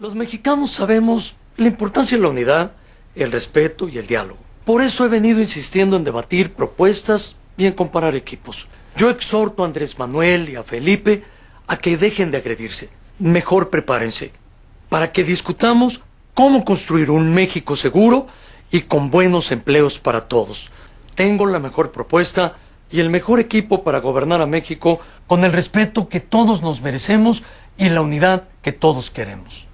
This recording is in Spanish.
Los mexicanos sabemos la importancia de la unidad, el respeto y el diálogo. Por eso he venido insistiendo en debatir propuestas y en comparar equipos. Yo exhorto a Andrés Manuel y a Felipe a que dejen de agredirse. Mejor prepárense para que discutamos cómo construir un México seguro y con buenos empleos para todos. Tengo la mejor propuesta y el mejor equipo para gobernar a México con el respeto que todos nos merecemos y la unidad que todos queremos.